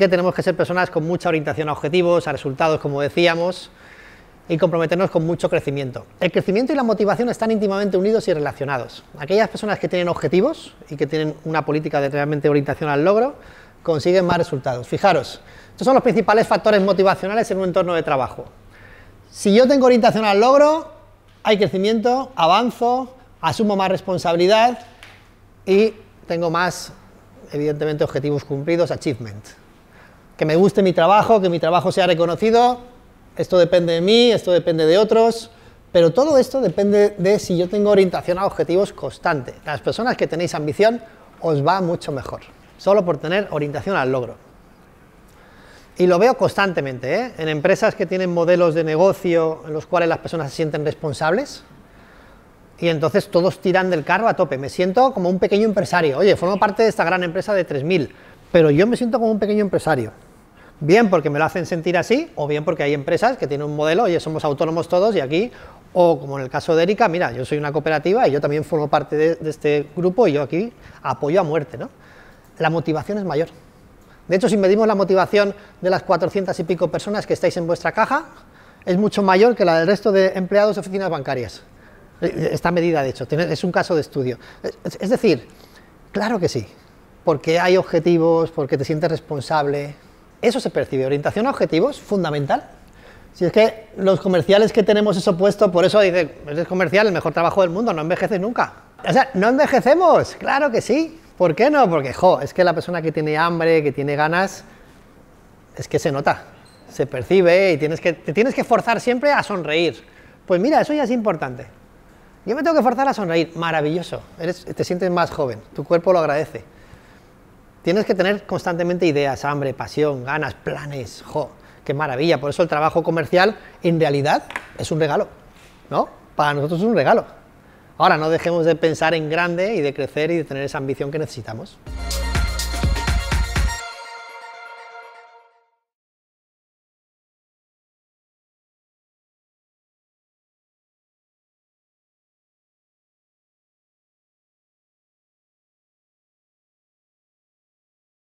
que tenemos que ser personas con mucha orientación a objetivos, a resultados, como decíamos, y comprometernos con mucho crecimiento. El crecimiento y la motivación están íntimamente unidos y relacionados. Aquellas personas que tienen objetivos y que tienen una política de realmente orientación al logro, consiguen más resultados. Fijaros, estos son los principales factores motivacionales en un entorno de trabajo. Si yo tengo orientación al logro, hay crecimiento, avanzo, asumo más responsabilidad y tengo más, evidentemente, objetivos cumplidos, achievement que me guste mi trabajo, que mi trabajo sea reconocido, esto depende de mí, esto depende de otros, pero todo esto depende de si yo tengo orientación a objetivos constante. Las personas que tenéis ambición os va mucho mejor, solo por tener orientación al logro. Y lo veo constantemente, ¿eh? en empresas que tienen modelos de negocio en los cuales las personas se sienten responsables, y entonces todos tiran del carro a tope. Me siento como un pequeño empresario. Oye, formo parte de esta gran empresa de 3.000, pero yo me siento como un pequeño empresario bien porque me lo hacen sentir así, o bien porque hay empresas que tienen un modelo, oye, somos autónomos todos y aquí, o como en el caso de Erika, mira, yo soy una cooperativa y yo también formo parte de, este grupo y yo aquí apoyo a muerte, ¿no? La motivación es mayor. De hecho, si medimos la motivación de las 400 y pico personas que estáis en vuestra caja, es mucho mayor que la del resto de empleados de oficinas bancarias. Eh, eh, Esta medida, de hecho, es un caso de estudio. Es decir, claro que sí, porque hay objetivos, porque te sientes responsable, eso se percibe. Orientación a objetivos, fundamental. Si es que los comerciales que tenemos eso puesto, por eso dice, eres comercial, el mejor trabajo del mundo, no envejeces nunca. O sea, no envejecemos, claro que sí. ¿Por qué no? Porque, jo, es que la persona que tiene hambre, que tiene ganas, es que se nota, se percibe y tienes que, te tienes que forzar siempre a sonreír. Pues mira, eso ya es importante. Yo me tengo que forzar a sonreír, maravilloso, Eres, te sientes más joven, tu cuerpo lo agradece. Tienes que tener constantemente ideas, hambre, pasión, ganas, planes. ¡Jo! ¡Qué maravilla! Por eso el trabajo comercial en realidad es un regalo, ¿no? Para nosotros es un regalo. Ahora no dejemos de pensar en grande y de crecer y de tener esa ambición que necesitamos.